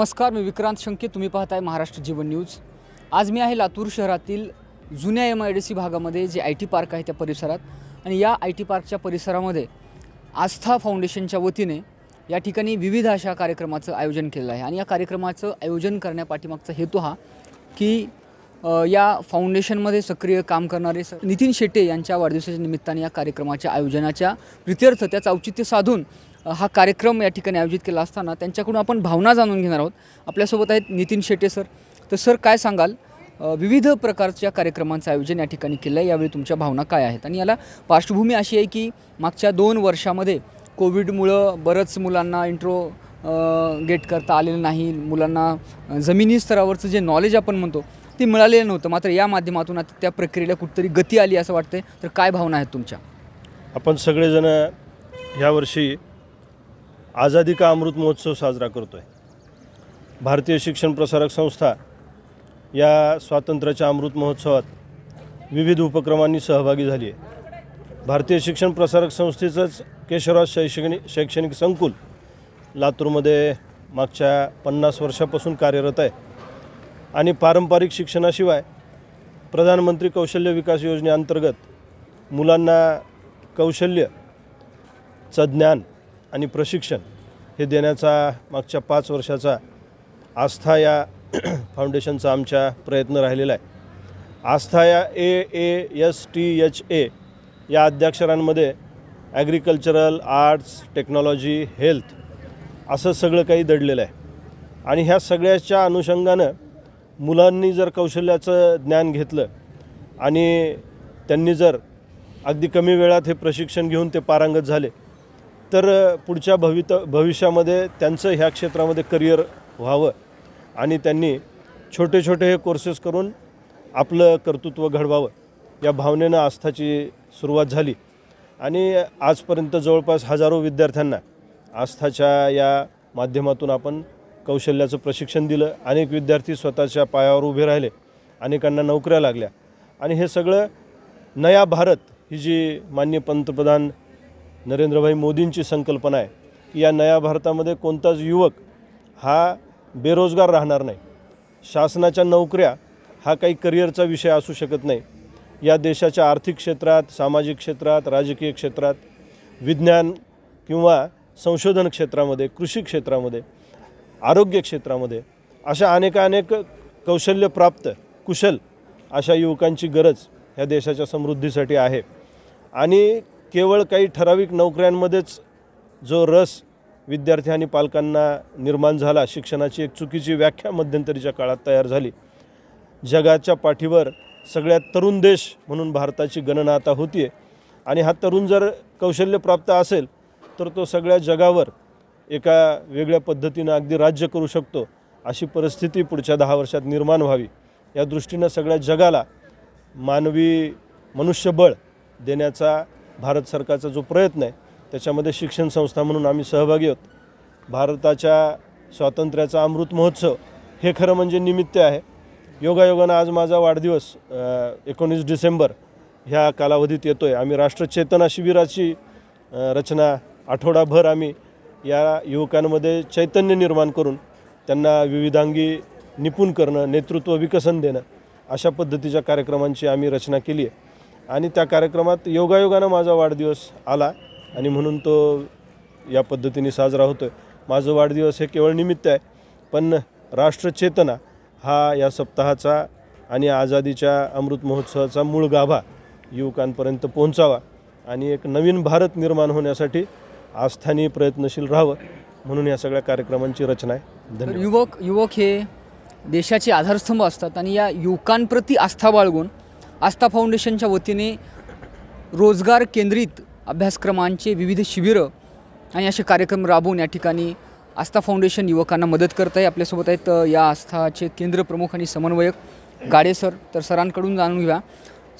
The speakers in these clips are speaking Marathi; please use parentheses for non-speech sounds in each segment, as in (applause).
नमस्कार मी विक्रांत शंके तुम्ही पाहताय महाराष्ट्र जीवन न्यूज आज मी आहे लातूर शहरातील जुन्या एम आय डी सी भागामध्ये जे आय टी पार्क आहे त्या परिसरात आणि या आय टी पार्कच्या परिसरामध्ये आस्था फाउंडेशनच्या वतीने या ठिकाणी विविध अशा कार्यक्रमाचं आयोजन केलेलं आहे आणि या कार्यक्रमाचं आयोजन करण्यापाठीमागचा हेतू हा की या फाउंडेशनमध्ये सक्रिय काम करणारे नितीन शेटे यांच्या वाढदिवसाच्या निमित्ताने या कार्यक्रमाच्या आयोजनाच्या प्रित्यर्थ त्याचं औचित्य साधून हा कार्यक्रम या ठिकाणी आयोजित केला असताना त्यांच्याकडून आपण भावना जाणून घेणार आहोत आपल्यासोबत आहेत नितीन शेटे सर तर सर काय सांगाल विविध प्रकारच्या कार्यक्रमांचं आयोजन या ठिकाणी केलं आहे यावेळी तुमच्या भावना काय आहेत आणि याला पार्श्वभूमी अशी आहे की मागच्या दोन वर्षामध्ये कोविडमुळं बरंच मुलांना इंट्रो गेट करता आलेलं नाही मुलांना जमिनी स्तरावरचं जे नॉलेज आपण म्हणतो ते मिळालेलं नव्हतं मात्र या माध्यमातून आता त्या प्रक्रियेला कुठतरी गती आली असं वाटते तर काय भावना आहेत तुमच्या आपण सगळेजण यावर्षी आझादी का अमृत महोत्सव साजरा करतो आहे भारतीय शिक्षण प्रसारक संस्था या स्वातंत्र्याच्या अमृत महोत्सवात विविध उपक्रमांनी सहभागी झाली आहे भारतीय शिक्षण प्रसारक संस्थेचंच केशवराज शैक्षणिक शैक्षणिक संकुल लातूरमध्ये मागच्या पन्नास वर्षापासून कार्यरत आहे आणि पारंपरिक शिक्षणाशिवाय प्रधानमंत्री कौशल्य विकास योजनेअंतर्गत मुलांना कौशल्यचं ज्ञान आणि प्रशिक्षण हे देण्याचा मागच्या पाच वर्षाचा आस्था या (clears throat) फाउंडेशनचा आमच्या प्रयत्न राहिलेला आहे आस्था या A A S T H A या अध्यक्षरांमध्ये ॲग्रिकल्चरल आर्ट्स टेक्नॉलॉजी हेल्थ असं सगळं काही दडलेलं आहे आणि ह्या सगळ्याच्या अनुषंगानं मुलांनी जर कौशल्याचं ज्ञान घेतलं आणि त्यांनी जर अगदी कमी वेळात हे प्रशिक्षण घेऊन ते पारंगत झाले तर पुढच्या भवित भविष्यामध्ये त्यांचं ह्या क्षेत्रामध्ये करिअर व्हावं आणि त्यांनी छोटे छोटे हे कोर्सेस करून आपलं कर्तृत्व घडवावं या भावनेनं आस्थाची सुरुवात झाली आणि आजपर्यंत जवळपास हजारो विद्यार्थ्यांना आस्थाच्या या माध्यमातून आपण कौशल्याचं प्रशिक्षण दिलं अनेक विद्यार्थी स्वतःच्या पायावर उभे राहिले अनेकांना नोकऱ्या लागल्या आणि हे सगळं नया भारत ही जी मान्य पंतप्रधान नरेंद्रभाई मोदींची संकल्पना आहे की या नया भारतामध्ये कोणताच युवक हा बेरोजगार राहणार नाही शासनाच्या नोकऱ्या हा काही करिअरचा विषय असू शकत नाही या देशाच्या आर्थिक क्षेत्रात सामाजिक क्षेत्रात राजकीय क्षेत्रात विज्ञान किंवा संशोधन क्षेत्रामध्ये कृषी क्षेत्रामध्ये आरोग्य क्षेत्रामध्ये अशा अनेकानेक प्राप्त कुशल अशा युवकांची गरज ह्या देशाच्या समृद्धीसाठी आहे आणि केवळ काही ठराविक नोकऱ्यांमध्येच जो रस विद्यार्थी आणि पालकांना निर्माण झाला शिक्षणाची एक चुकीची व्याख्या मध्यंतरीच्या काळात तयार झाली जगाच्या पाठीवर सगळ्यात तरुण देश म्हणून भारताची गणना आता होती आहे आणि हा तरुण जर कौशल्य प्राप्त असेल तर तो सगळ्या जगावर एका वेगळ्या पद्धतीनं अगदी राज्य करू शकतो अशी परिस्थिती पुढच्या दहा वर्षात निर्माण व्हावी या दृष्टीनं सगळ्या जगाला मानवी मनुष्यबळ देण्याचा भारत सरकारचा जो प्रयत्न आहे त्याच्यामध्ये शिक्षण संस्था म्हणून आम्ही सहभागी आहोत भारताच्या स्वातंत्र्याचा अमृत महोत्सव हे खरं म्हणजे निमित्त आहे योगायोगानं आज माझा वाढदिवस एकोणीस डिसेंबर ह्या कालावधीत येतो आहे आम्ही राष्ट्रचेतना शिबिराची रचना आठवडाभर आम्ही या युवकांमध्ये चैतन्य निर्माण करून त्यांना विविधांगी निपुण करणं नेतृत्व विकसन देणं अशा पद्धतीच्या कार्यक्रमांची आम्ही रचना केली आहे आणि त्या कार्यक्रमात योगायोगानं माझा वाढदिवस आला आणि म्हणून तो या पद्धतीने साजरा होतो आहे माझं वाढदिवस हे केवळ निमित्त आहे पण राष्ट्रचेतना हा या सप्ताहाचा आणि आझादीच्या अमृत महोत्सवाचा मूळ गाभा युवकांपर्यंत पोहोचावा आणि एक नवीन भारत निर्माण होण्यासाठी आस्थानी प्रयत्नशील राहावं म्हणून या सगळ्या कार्यक्रमांची रचना आहे धन्यवाद युवक युवक हे देशाचे आधारस्तंभ असतात आणि या युवकांप्रती आस्था बाळगून आस्था फाउंडेशनच्या वतीने रोजगार केंद्रित अभ्यासक्रमांचे विविध शिबिरं आणि असे कार्यक्रम राबवून या ठिकाणी आस्था फाउंडेशन युवकांना मदत करत आहे आपल्यासोबत आहेत या आस्थाचे केंद्र प्रमुख आणि समन्वयक गाडे सर तर सरांकडून जाणून घ्या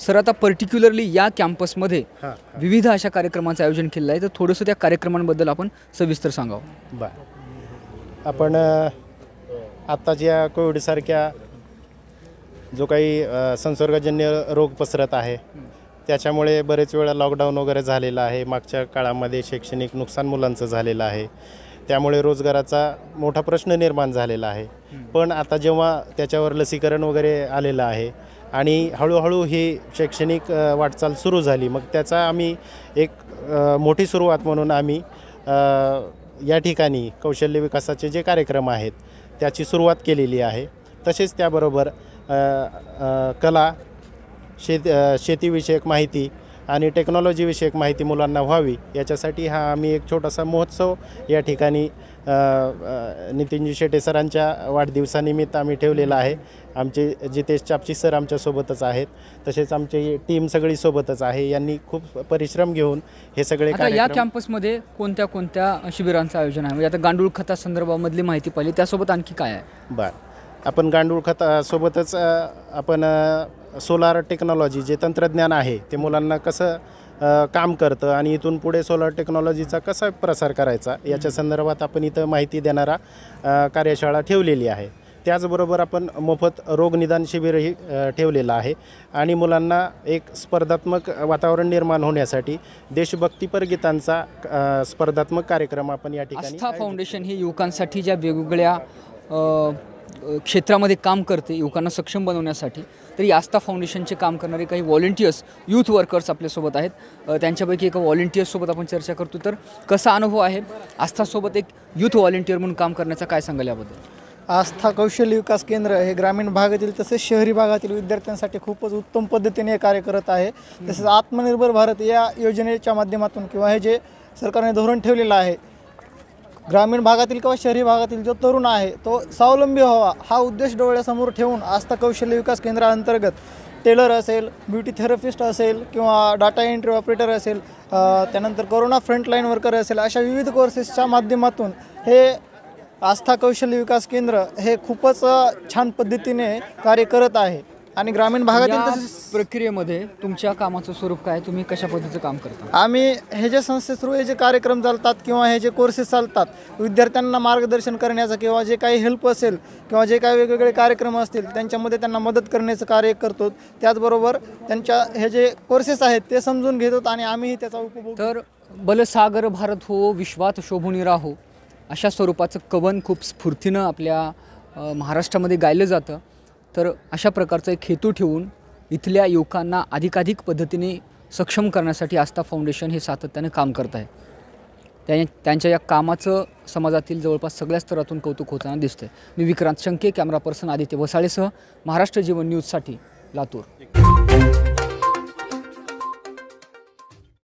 सर आता पर्टिक्युलरली या कॅम्पसमध्ये विविध अशा कार्यक्रमांचं आयोजन केलेलं आहे तर थोडंसं त्या कार्यक्रमांबद्दल आपण सविस्तर सांगावं बरं आपण आत्ताच्या कोविडसारख्या जो काही संसर्गजन्य रोग पसरत आहे त्याच्यामुळे बरेच वेळा लॉकडाऊन वगैरे झालेला आहे मागच्या काळामध्ये शैक्षणिक नुकसान मुलांचं झालेलं आहे त्यामुळे रोजगाराचा मोठा प्रश्न निर्माण झालेला आहे पण आता जेव्हा त्याच्यावर लसीकरण वगैरे आलेलं आहे आणि हळूहळू ही शैक्षणिक वाटचाल सुरू झाली मग त्याचा आम्ही एक मोठी सुरुवात म्हणून आम्ही या ठिकाणी कौशल्य विकासाचे जे कार्यक्रम आहेत त्याची सुरुवात केलेली आहे तसेच त्याबरोबर कला शेत शेतीविषयक माहिती आणि टेक्नॉलॉजीविषयक माहिती मुलांना व्हावी याच्यासाठी हा आम्ही एक छोटासा महोत्सव या ठिकाणी नितीनजी शेटे सरांच्या वाढदिवसानिमित्त आम्ही ठेवलेला आहे आमचे जितेश चापची सर आमच्यासोबतच आहेत तसेच आमची टीम सगळी सोबतच आहे यांनी खूप परिश्रम घेऊन हे सगळे या कॅम्पसमध्ये कोणत्या कोणत्या शिबिरांचं आयोजन आहे म्हणजे आता गांडूळ खता संदर्भामधली माहिती पाहिली त्यासोबत आणखी काय आहे बरं आपण गांडूळ खतासोबतच आपण सोलार टेक्नॉलॉजी जे तंत्रज्ञान आहे ते मुलांना कसं काम करतं आणि इथून पुढे सोलार टेक्नॉलॉजीचा कसा प्रसार करायचा याच्या संदर्भात आपण इथं माहिती देणारा कार्यशाळा ठेवलेली आहे त्याचबरोबर आपण मोफत रोगनिदान शिबिरही ठेवलेलं आहे आणि मुलांना एक स्पर्धात्मक वातावरण निर्माण होण्यासाठी देशभक्तीपर गीतांचा स्पर्धात्मक कार्यक्रम आपण या ठिकाणी आस्था फाउंडेशन हे युवकांसाठी ज्या वेगवेगळ्या क्षेत्रामध्ये काम करते युवकांना सक्षम बनवण्यासाठी तर यास्ता फाउंडेशनचे काम करणारे काही व्हॉलेंटियर्स यूथ वर्कर्स आपल्यासोबत आहेत त्यांच्यापैकी एका व्हॉलेंटियर्ससोबत आपण चर्चा करतो तर कसा अनुभव आहे आस्थासोबत एक यूथ व्हॉलेंटियर म्हणून काम करण्याचा काय सांगाल याबद्दल आस्था कौशल्य विकास केंद्र हे ग्रामीण भागातील तसेच शहरी भागातील विद्यार्थ्यांसाठी खूपच उत्तम पद्धतीने कार्य करत आहे तसेच आत्मनिर्भर भारत या योजनेच्या माध्यमातून किंवा हे जे सरकारने धोरण ठेवलेलं आहे ग्रामीण भागातील किंवा शहरी भागातील जो तरुण आहे तो स्वावलंबी व्हावा हा उद्देश डोळ्यासमोर ठेवून आस्था कौशल्य विकास केंद्राअंतर्गत टेलर असेल ब्युटी थेरपिस्ट असेल किंवा डाटा एंट्री ऑपरेटर असेल त्यानंतर कोरोना फ्रंटलाईन वर्कर असेल अशा विविध कोर्सेसच्या माध्यमातून हे आस्था कौशल्य विकास केंद्र हे खूपच छान पद्धतीने कार्य करत आहे आणि ग्रामीण भागातील प्रक्रियेमध्ये तुमच्या कामाचं स्वरूप काय तुम्ही कशा पद्धतीचं काम करता आम्ही हे जे संस्थे थ्रू हे जे कार्यक्रम चालतात किंवा हे जे कोर्सेस चालतात विद्यार्थ्यांना मार्गदर्शन करण्याचं किंवा जे काही हेल्प असेल किंवा जे काही वेगवेगळे कार्यक्रम असतील त्यांच्यामध्ये त्यांना मदत करण्याचं कार्य करतो त्याचबरोबर त्यांच्या हे जे कोर्सेस आहेत ते समजून घेतो आणि आम्हीही त्याचा उपयोग तर बलसागर भारत हो विश्वात शोभूनी राहो अशा स्वरूपाचं कवन खूप स्फूर्तीनं आपल्या महाराष्ट्रामध्ये गायलं जातं तर अशा प्रकारचा एक हेतू ठेवून इथल्या युवकांना अधिकाधिक पद्धतीने सक्षम करण्यासाठी आस्था फाउंडेशन हे सातत्याने काम करत आहे त्या त्यांच्या या कामाचं समाजातील जवळपास सगळ्या स्तरातून कौतुक होताना दिसतंय मी विक्रांत शंके कॅमेरा पर्सन आदित्य वसाळेसह महाराष्ट्र जीवन न्यूजसाठी लातूर